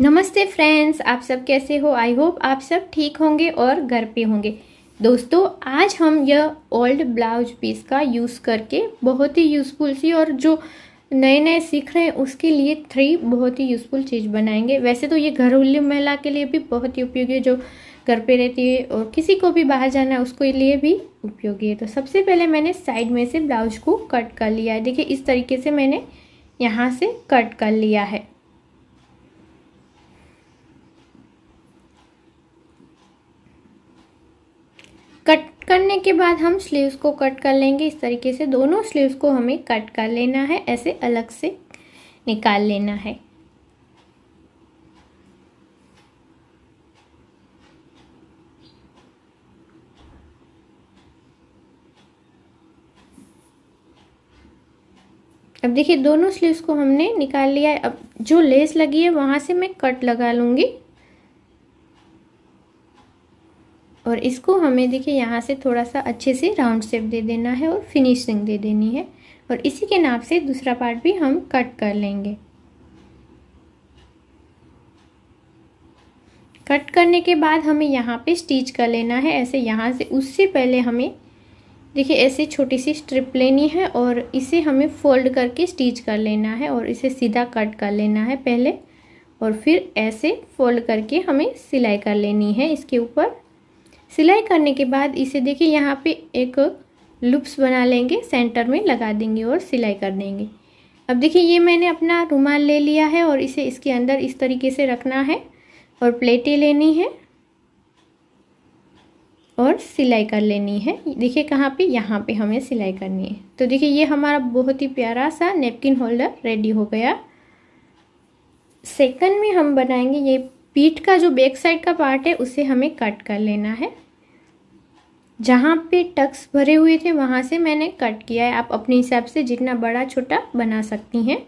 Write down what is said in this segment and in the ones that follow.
नमस्ते फ्रेंड्स आप सब कैसे हो आई होप आप सब ठीक होंगे और घर पे होंगे दोस्तों आज हम यह ओल्ड ब्लाउज पीस का यूज़ करके बहुत ही यूज़फुल सी और जो नए नए सीख रहे हैं उसके लिए थ्री बहुत ही यूज़फुल चीज़ बनाएंगे वैसे तो ये घरेलू महिला के लिए भी बहुत ही उपयोगी है जो घर पे रहती है और किसी को भी बाहर जाना है उसके लिए भी उपयोगी है तो सबसे पहले मैंने साइड में से ब्लाउज को कट कर लिया है देखिए इस तरीके से मैंने यहाँ से कट कर लिया है कट करने के बाद हम स्लीव्स को कट कर लेंगे इस तरीके से दोनों स्लीव्स को हमें कट कर लेना है ऐसे अलग से निकाल लेना है अब देखिए दोनों स्लीव्स को हमने निकाल लिया है अब जो लेस लगी है वहाँ से मैं कट लगा लूँगी और इसको हमें देखिए यहाँ से थोड़ा सा अच्छे से राउंड शेप दे देना है और फिनिशिंग दे देनी है और इसी के नाप से दूसरा पार्ट भी हम कट कर लेंगे कट करने के बाद हमें यहाँ पे स्टिच कर लेना है ऐसे यहाँ से उससे पहले हमें देखिए ऐसे छोटी सी स्ट्रिप लेनी है और इसे हमें फोल्ड करके स्टिच कर लेना है और इसे सीधा कट कर लेना है पहले और फिर ऐसे फोल्ड करके हमें सिलाई कर लेनी है इसके ऊपर सिलाई करने के बाद इसे देखिए यहाँ पे एक लुप्स बना लेंगे सेंटर में लगा देंगे और सिलाई कर देंगे अब देखिए ये मैंने अपना रुमाल ले लिया है और इसे इसके अंदर इस तरीके से रखना है और प्लेटें लेनी है और सिलाई कर लेनी है देखिए कहाँ पे यहाँ पे हमें सिलाई करनी है तो देखिए ये हमारा बहुत ही प्यारा सा नेपकिन होल्डर रेडी हो गया सेकंड में हम बनाएंगे ये पीठ का जो बैक साइड का पार्ट है उसे हमें कट कर लेना है जहाँ पे टक्स भरे हुए थे वहाँ से मैंने कट किया है आप अपने हिसाब से जितना बड़ा छोटा बना सकती हैं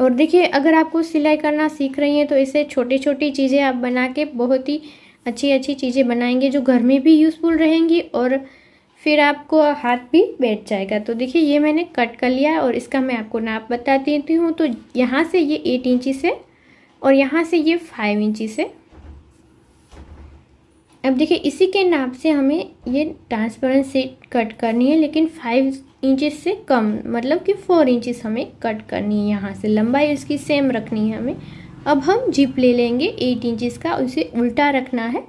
और देखिए अगर आपको सिलाई करना सीख रही हैं तो इसे छोटी छोटी चीज़ें आप बना के बहुत ही अच्छी अच्छी चीज़ें बनाएंगे जो घर में भी यूज़फुल रहेंगी और फिर आपको हाथ भी बैठ जाएगा तो देखिए ये मैंने कट कर लिया और इसका मैं आपको नाप बता देती हूँ तो यहाँ से ये एट इंची से और यहाँ से ये फाइव इंची से अब देखिए इसी के नाप से हमें ये ट्रांसपेरेंट सीट कट करनी है लेकिन फाइव इंचेस से कम मतलब कि फोर इंचेस हमें कट करनी है यहाँ से लंबाई उसकी सेम रखनी है हमें अब हम जिप ले लेंगे एट इंचेस का उसे उल्टा रखना है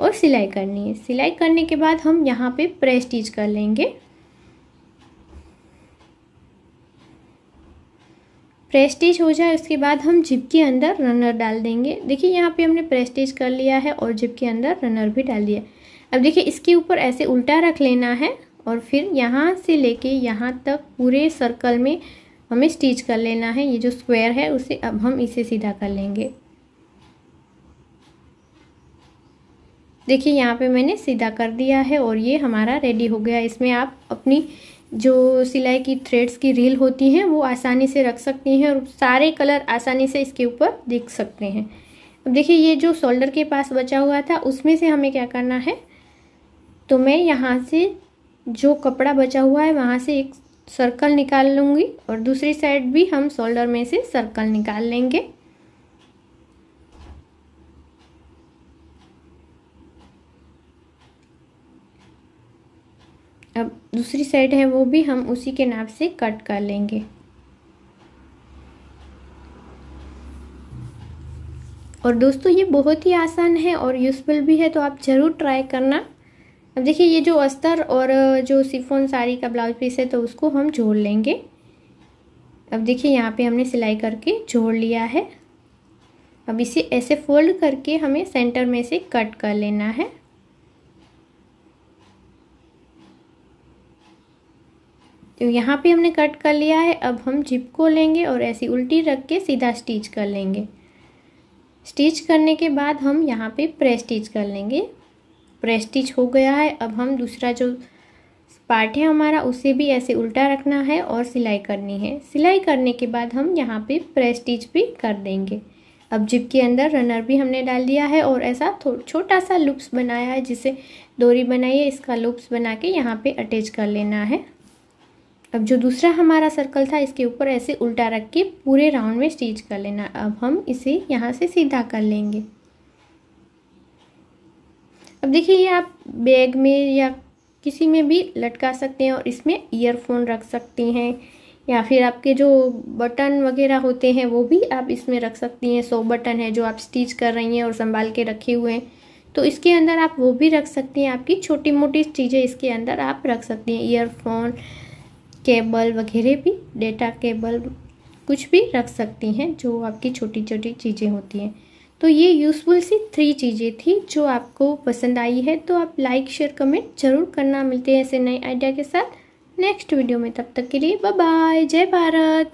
और सिलाई करनी है सिलाई करने के बाद हम यहाँ पे प्रेस स्टिच कर लेंगे प्रेस स्टिच हो जाए उसके बाद हम जिप के अंदर रनर डाल देंगे देखिए यहाँ पे हमने प्रेस स्टिच कर लिया है और जिप के अंदर रनर भी डाल दिया अब देखिए इसके ऊपर ऐसे उल्टा रख लेना है और फिर यहाँ से लेके यहाँ तक पूरे सर्कल में हमें स्टिच कर लेना है ये जो स्क्वायर है उसे अब हम इसे सीधा कर लेंगे देखिए यहाँ पे मैंने सीधा कर दिया है और ये हमारा रेडी हो गया इसमें आप अपनी जो सिलाई की थ्रेड्स की रील होती हैं वो आसानी से रख सकती हैं और सारे कलर आसानी से इसके ऊपर दिख सकते हैं अब देखिए ये जो शोल्डर के पास बचा हुआ था उसमें से हमें क्या करना है तो मैं यहाँ से जो कपड़ा बचा हुआ है वहाँ से एक सर्कल निकाल लूँगी और दूसरी साइड भी हम शोल्डर में से सर्कल निकाल लेंगे अब दूसरी साइड है वो भी हम उसी के नाप से कट कर लेंगे और दोस्तों ये बहुत ही आसान है और यूज़फुल भी है तो आप ज़रूर ट्राई करना अब देखिए ये जो अस्तर और जो सिफोन साड़ी का ब्लाउज पीस है तो उसको हम जोड़ लेंगे अब देखिए यहाँ पे हमने सिलाई करके जोड़ लिया है अब इसे ऐसे फोल्ड करके हमें सेंटर में से कट कर लेना है तो यहाँ पे हमने कट कर लिया है अब हम जिप को लेंगे और ऐसी उल्टी रख के सीधा स्टिच कर लेंगे स्टिच करने के बाद हम यहाँ पे प्रेस स्टिच कर लेंगे प्रेस स्टिच हो गया है अब हम दूसरा जो पार्ट है हमारा उसे भी ऐसे उल्टा रखना है और सिलाई करनी है सिलाई करने के बाद हम यहाँ पे प्रेस स्टिच भी कर देंगे अब जिप के अंदर रनर भी हमने डाल दिया है और ऐसा छोटा सा लुप्स बनाया है जिसे डोरी बनाइए इसका लुप्स बना के यहाँ पे अटैच कर लेना है अब जो दूसरा हमारा सर्कल था इसके ऊपर ऐसे उल्टा रख के पूरे राउंड में स्टिच कर लेना अब हम इसे यहाँ से सीधा कर लेंगे अब देखिए ये आप बैग में या किसी में भी लटका सकते हैं और इसमें ईयरफोन रख सकती हैं या फिर आपके जो बटन वगैरह होते हैं वो भी आप इसमें रख सकती हैं सो बटन है जो आप स्टिच कर रही हैं और संभाल के रखे हुए हैं तो इसके अंदर आप वो भी रख सकती हैं आपकी छोटी मोटी चीज़ें इसके अंदर आप रख सकती हैं ईयरफोन केबल वगैरह भी डेटा केबल कुछ भी रख सकती हैं जो आपकी छोटी छोटी चीज़ें होती हैं तो ये यूज़फुल सी थ्री चीज़ें थी जो आपको पसंद आई है तो आप लाइक शेयर कमेंट ज़रूर करना मिलते हैं ऐसे नए आइडिया के साथ नेक्स्ट वीडियो में तब तक के लिए बाय जय भारत